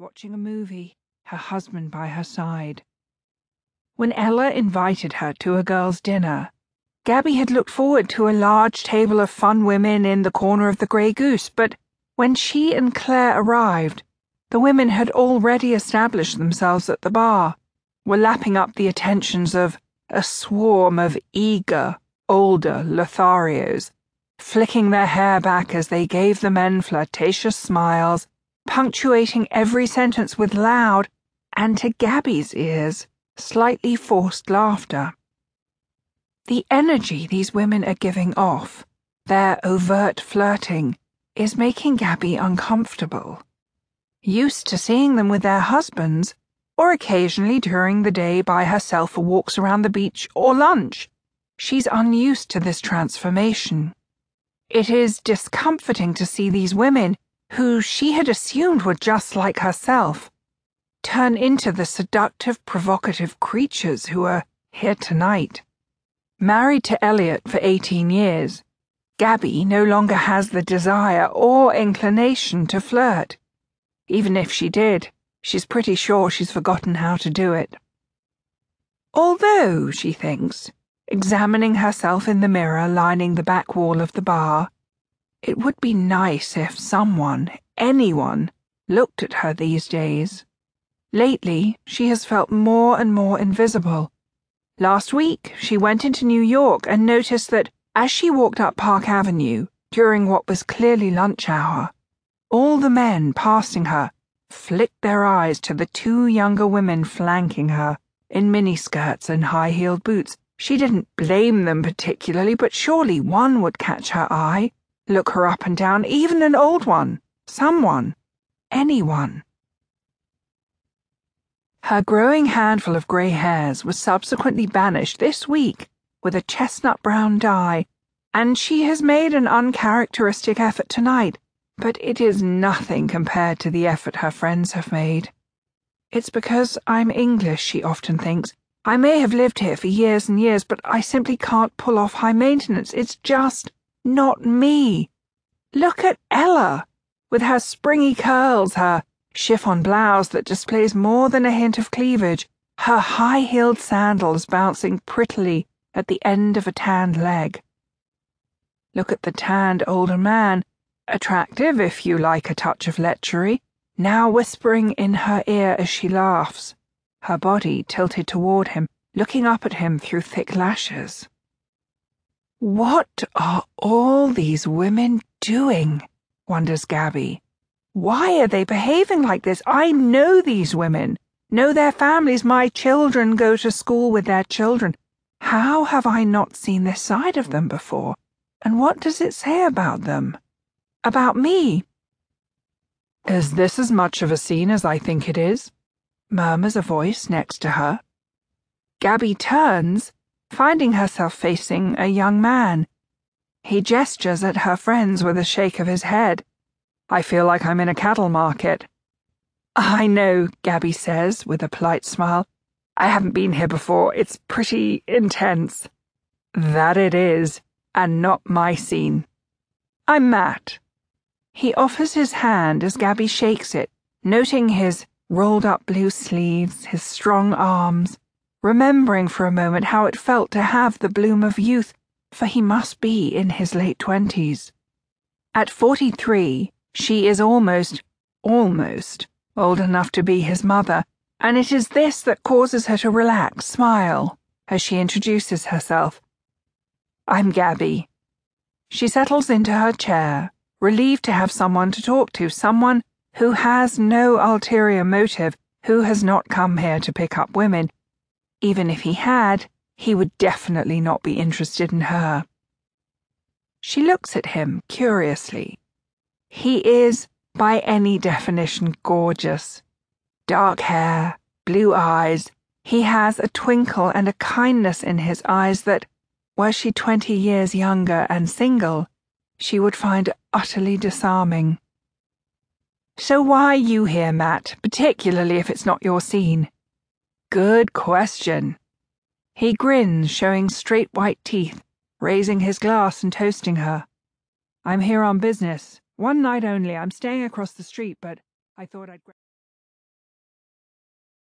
watching a movie, her husband by her side. When Ella invited her to a girls' dinner, Gabby had looked forward to a large table of fun women in the corner of the Grey Goose, but when she and Claire arrived, the women had already established themselves at the bar, were lapping up the attentions of a swarm of eager, older Lotharios, flicking their hair back as they gave the men flirtatious smiles punctuating every sentence with loud, and to Gabby's ears, slightly forced laughter. The energy these women are giving off, their overt flirting, is making Gabby uncomfortable. Used to seeing them with their husbands, or occasionally during the day by herself for walks around the beach or lunch, she's unused to this transformation. It is discomforting to see these women who she had assumed were just like herself, turn into the seductive, provocative creatures who are here tonight. Married to Elliot for 18 years, Gabby no longer has the desire or inclination to flirt. Even if she did, she's pretty sure she's forgotten how to do it. Although, she thinks, examining herself in the mirror lining the back wall of the bar, it would be nice if someone, anyone, looked at her these days. Lately, she has felt more and more invisible. Last week, she went into New York and noticed that as she walked up Park Avenue during what was clearly lunch hour, all the men passing her flicked their eyes to the two younger women flanking her in miniskirts and high heeled boots. She didn't blame them particularly, but surely one would catch her eye Look her up and down, even an old one, someone, anyone. Her growing handful of grey hairs was subsequently banished this week with a chestnut brown dye, and she has made an uncharacteristic effort tonight, but it is nothing compared to the effort her friends have made. It's because I'm English, she often thinks. I may have lived here for years and years, but I simply can't pull off high maintenance. It's just. Not me. Look at Ella, with her springy curls, her chiffon blouse that displays more than a hint of cleavage, her high heeled sandals bouncing prettily at the end of a tanned leg. Look at the tanned older man, attractive if you like a touch of lechery, now whispering in her ear as she laughs, her body tilted toward him, looking up at him through thick lashes. What are all these women doing? wonders Gabby. Why are they behaving like this? I know these women, know their families. My children go to school with their children. How have I not seen this side of them before? And what does it say about them? About me? Is this as much of a scene as I think it is? murmurs a voice next to her. Gabby turns finding herself facing a young man. He gestures at her friends with a shake of his head. I feel like I'm in a cattle market. I know, Gabby says with a polite smile. I haven't been here before. It's pretty intense. That it is, and not my scene. I'm Matt. He offers his hand as Gabby shakes it, noting his rolled up blue sleeves, his strong arms remembering for a moment how it felt to have the bloom of youth, for he must be in his late twenties. At forty three, she is almost, almost, old enough to be his mother, and it is this that causes her to relax, smile, as she introduces herself. I'm Gabby. She settles into her chair, relieved to have someone to talk to, someone who has no ulterior motive, who has not come here to pick up women even if he had, he would definitely not be interested in her. She looks at him curiously. He is, by any definition, gorgeous. Dark hair, blue eyes, he has a twinkle and a kindness in his eyes that, were she twenty years younger and single, she would find utterly disarming. So why are you here, Matt, particularly if it's not your scene? Good question. He grins, showing straight white teeth, raising his glass and toasting her. I'm here on business. One night only. I'm staying across the street, but I thought I'd.